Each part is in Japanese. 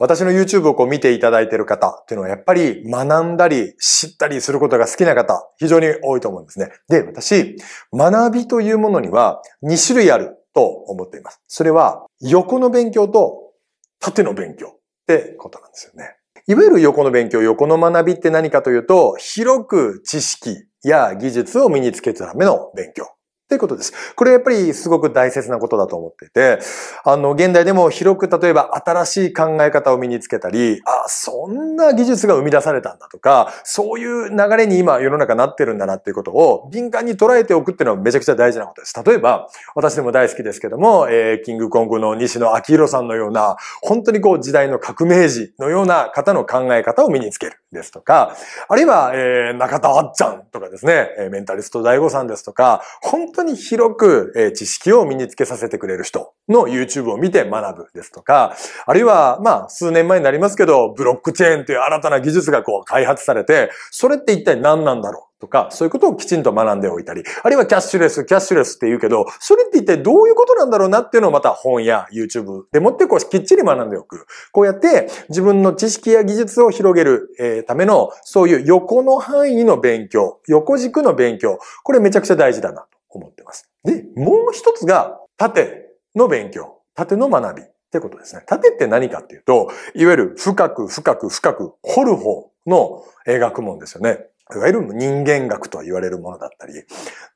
私の YouTube をこう見ていただいている方っていうのはやっぱり学んだり知ったりすることが好きな方非常に多いと思うんですね。で、私、学びというものには2種類あると思っています。それは横の勉強と縦の勉強ってことなんですよね。いわゆる横の勉強、横の学びって何かというと、広く知識や技術を身につけるための勉強ということです。これやっぱりすごく大切なことだと思っていて、あの、現代でも広く例えば新しい考え方を身につけたり、あ、そんな技術が生み出されたんだとか、そういう流れに今世の中なってるんだなっていうことを敏感に捉えておくっていうのはめちゃくちゃ大事なことです。例えば、私でも大好きですけども、えー、キングコングの西野昭弘さんのような、本当にこう時代の革命児のような方の考え方を身につける。ですとか、あるいは、えー、中田あっちゃんとかですね、えメンタリスト大悟さんですとか、本当に広く、え知識を身につけさせてくれる人の YouTube を見て学ぶですとか、あるいは、まあ、数年前になりますけど、ブロックチェーンという新たな技術がこう開発されて、それって一体何なんだろうとか、そういうことをきちんと学んでおいたり、あるいはキャッシュレス、キャッシュレスって言うけど、それって一体どういうことなんだろうなっていうのをまた本や YouTube でもってこうきっちり学んでおく。こうやって自分の知識や技術を広げる、えための、そういう横の範囲の勉強、横軸の勉強、これめちゃくちゃ大事だなと思ってます。で、もう一つが縦の勉強、縦の学びってことですね。縦って何かっていうと、いわゆる深く深く深く掘る方の学問ですよね。いわゆる人間学とは言われるものだったり。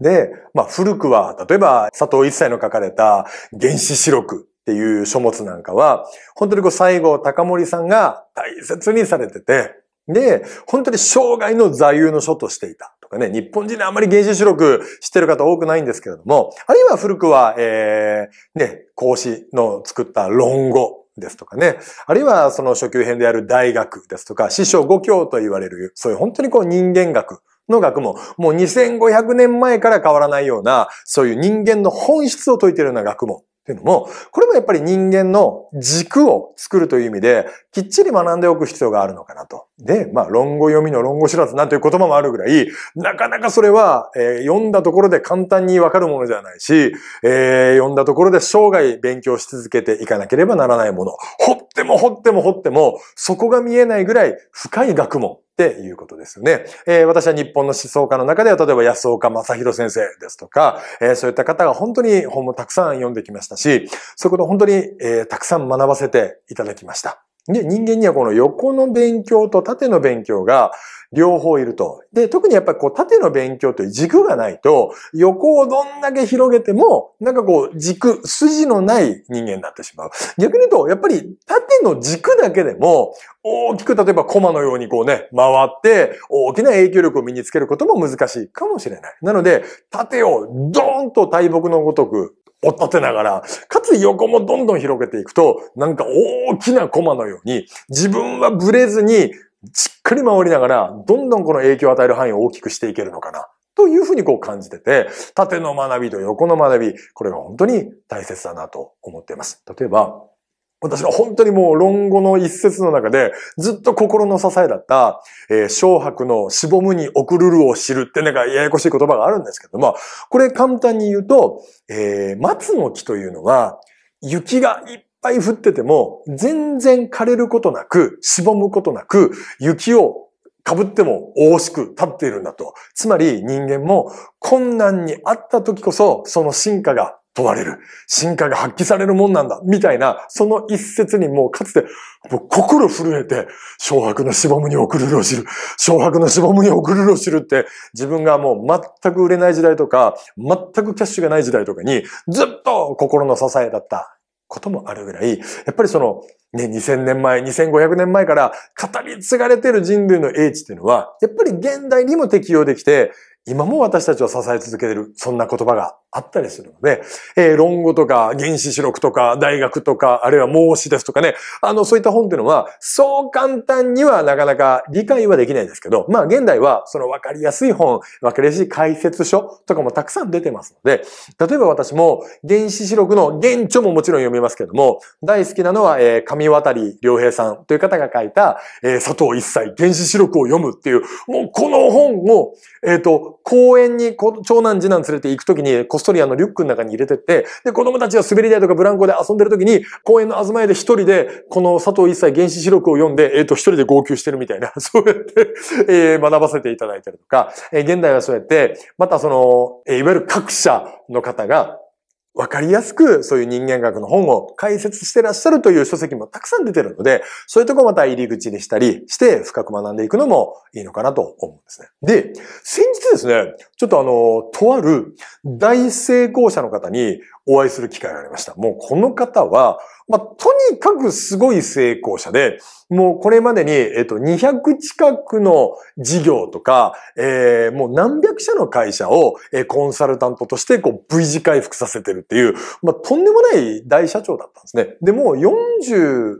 で、まあ古くは、例えば佐藤一切の書かれた原始史録っていう書物なんかは、本当にこう西郷隆盛さんが大切にされてて、で、本当に生涯の座右の書としていた。とかね、日本人であまり原始主録知ってる方多くないんですけれども、あるいは古くは、えー、ね、孔子の作った論語ですとかね。あるいはその初級編である大学ですとか、師匠五教と言われる、そういう本当にこう人間学の学問、もう2500年前から変わらないような、そういう人間の本質を説いているような学問っていうのも、これもやっぱり人間の軸を作るという意味で、きっちり学んでおく必要があるのかなと。で、まあ、論語読みの論語知らずなんていう言葉もあるぐらい、なかなかそれは、えー、読んだところで簡単にわかるものじゃないし、えー、読んだところで生涯勉強し続けていかなければならないもの。掘っても掘っても掘っても、そこが見えないぐらい深い学問。っていうことですよね。えー、私は日本の思想家の中では、例えば安岡正宏先生ですとか、えー、そういった方が本当に本もたくさん読んできましたし、そういうことを本当に、えー、たくさん学ばせていただきました。で、人間にはこの横の勉強と縦の勉強が両方いると。で、特にやっぱりこう縦の勉強という軸がないと、横をどんだけ広げても、なんかこう軸、筋のない人間になってしまう。逆に言うと、やっぱり縦の軸だけでも、大きく例えばコマのようにこうね、回って、大きな影響力を身につけることも難しいかもしれない。なので、縦をドーンと大木のごとく追っ立てながら、かつ横もどんどん広げていくと、なんか大きなコマのように、自分はブレずに、しっかり回りながら、どんどんこの影響を与える範囲を大きくしていけるのかな。というふうにこう感じてて、縦の学びと横の学び、これが本当に大切だなと思っています。例えば、私は本当にもう論語の一節の中でずっと心の支えだった、えー、小白のしぼむに送るるを知るってなんかややこしい言葉があるんですけども、これ簡単に言うと、えー、松の木というのは雪がいっぱい降ってても全然枯れることなく、しぼむことなく、雪を被っても大しく立っているんだと。つまり人間も困難にあった時こそその進化が問われる。進化が発揮されるもんなんだ。みたいな、その一節にもうかつて、もう心震えて、小白のしぼむに送るるを知る。小白のしぼむに送るるを知るって、自分がもう全く売れない時代とか、全くキャッシュがない時代とかに、ずっと心の支えだったこともあるぐらい、やっぱりその、ね、2000年前、2500年前から語り継がれてる人類の英知っていうのは、やっぱり現代にも適用できて、今も私たちを支え続けてる、そんな言葉があったりするので、えー、論語とか原子資録とか大学とか、あるいは孟子ですとかね、あの、そういった本っていうのは、そう簡単にはなかなか理解はできないんですけど、まあ現代はその分かりやすい本、分かりやすい解説書とかもたくさん出てますので、例えば私も原子資録の原著ももちろん読みますけども、大好きなのは、えー、上渡良平さんという方が書いた、えー、佐藤一切原子資録を読むっていう、もうこの本を、えっ、ー、と、公園に長男次男連れて行くときに、こストリアのリュックの中に入れてって、で、子供たちが滑り台とかブランコで遊んでる時に、公園の東屋で一人で、この佐藤一切原始資録を読んで、えっ、ー、と、一人で号泣してるみたいな、そうやってえー、学ばせていただいてるとか、えー、現代はそうやって、またその、えー、いわゆる各社の方が、わかりやすくそういう人間学の本を解説してらっしゃるという書籍もたくさん出てるので、そういうとこまた入り口にしたりして深く学んでいくのもいいのかなと思うんですね。で、先日ですね、ちょっとあの、とある大成功者の方にお会いする機会がありました。もうこの方は、まあ、とにかくすごい成功者で、もうこれまでに、えっと、200近くの事業とか、えー、もう何百社の会社を、えー、コンサルタントとして、こう、V 字回復させてるっていう、まあ、とんでもない大社長だったんですね。で、もう40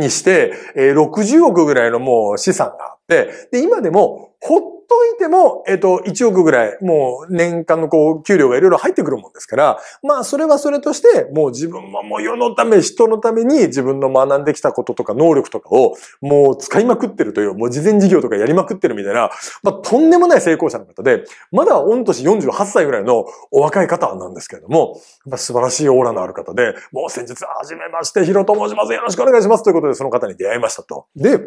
にして、えー、60億ぐらいのもう資産があって、で、今でも、ほっといても、えっ、と、1億ぐらい、もう年間のこう、給料がいろいろ入ってくるもんですから、まあ、それはそれとして、もう自分ももう世のため、人のために自分の学んできたこととか能力とかを、もう使いまくってるという、もう事前事業とかやりまくってるみたいな、まあ、とんでもない成功者の方で、まだ御年48歳ぐらいのお若い方なんですけれども、まあ、素晴らしいオーラのある方で、もう先日、はじめまして、ヒロと申します。よろしくお願いします。ということで、その方に出会いましたと。で、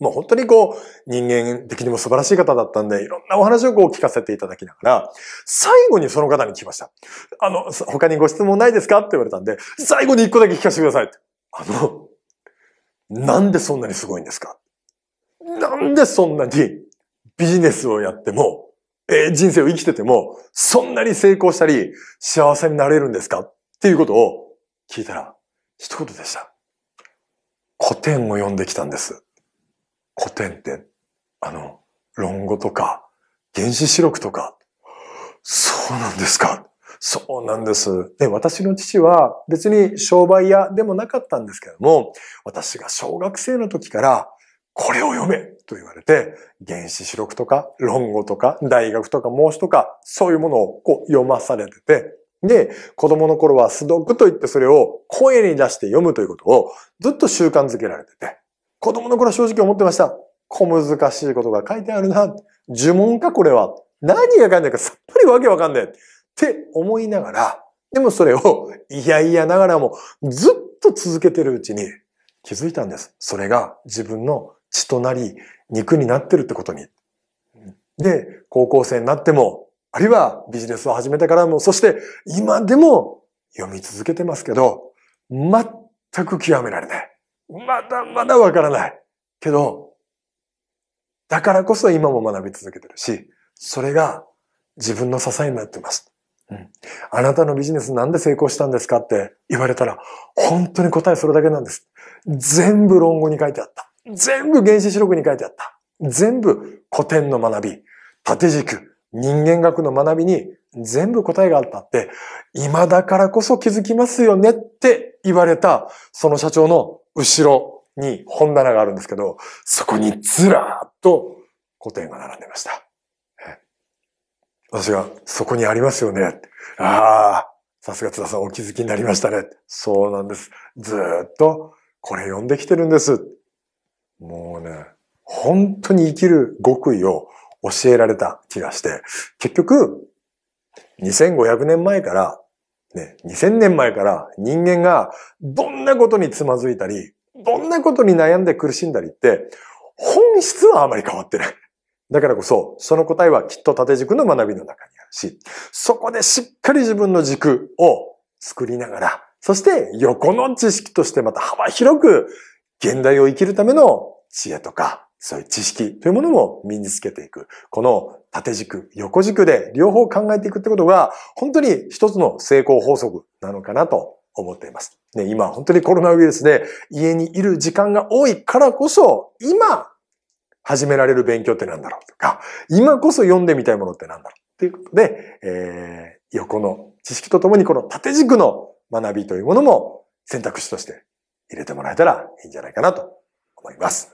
もう本当にこう、人間的にも素晴らしい方だったんで、いろんなお話をこう聞かせていただきながら、最後にその方に聞きました。あの、他にご質問ないですかって言われたんで、最後に一個だけ聞かせてください。あの、なんでそんなにすごいんですかなんでそんなにビジネスをやっても、えー、人生を生きてても、そんなに成功したり、幸せになれるんですかっていうことを聞いたら、一言でした。古典を読んできたんです。古典って、あの、論語とか、原始資録とか、そうなんですか。そうなんです。で、私の父は別に商売屋でもなかったんですけれども、私が小学生の時から、これを読めと言われて、原始資録とか、論語とか、大学とか、孟子とか、そういうものをこう読まされてて、で、子供の頃は素読と言ってそれを声に出して読むということをずっと習慣づけられてて、子供の頃正直思ってました。小難しいことが書いてあるな。呪文かこれは。何が書いてあるかさっぱりわけわかんない。って思いながら、でもそれをいやいやながらもずっと続けてるうちに気づいたんです。それが自分の血となり肉になってるってことに。で、高校生になっても、あるいはビジネスを始めてからも、そして今でも読み続けてますけど、全く極められない。まだまだわからない。けど、だからこそ今も学び続けてるし、それが自分の支えになってます。うん、あなたのビジネスなんで成功したんですかって言われたら、本当に答えそれだけなんです。全部論語に書いてあった。全部原始資録に書いてあった。全部古典の学び、縦軸、人間学の学びに全部答えがあったって、今だからこそ気づきますよねって言われた、その社長の後ろに本棚があるんですけど、そこにずらーっと古典が並んでました。私が、そこにありますよね。ああ、さすが津田さんお気づきになりましたね。そうなんです。ずーっとこれ読んできてるんです。もうね、本当に生きる極意を教えられた気がして、結局、2500年前からね、2000年前から人間がどんなことにつまずいたり、どんなことに悩んで苦しんだりって、本質はあまり変わってない。だからこそ、その答えはきっと縦軸の学びの中にあるし、そこでしっかり自分の軸を作りながら、そして横の知識としてまた幅広く現代を生きるための知恵とかそういう知識というものも身につけていく。この縦軸、横軸で両方考えていくってことが、本当に一つの成功法則なのかなと思っています。ね、今本当にコロナウイルスで家にいる時間が多いからこそ、今始められる勉強って何だろうとか、今こそ読んでみたいものって何だろうっていうことで、えー、横の知識とともにこの縦軸の学びというものも選択肢として入れてもらえたらいいんじゃないかなと思います。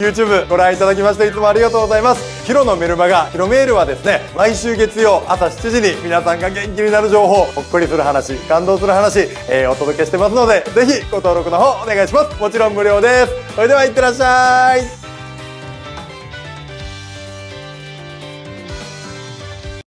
YouTube ご覧いただきましていつもありがとうございますヒロのメルマガヒロメールはですね毎週月曜朝7時に皆さんが元気になる情報ほっこりする話感動する話、えー、お届けしてますのでぜひご登録の方お願いしますもちろん無料ですそれではいってらっしゃい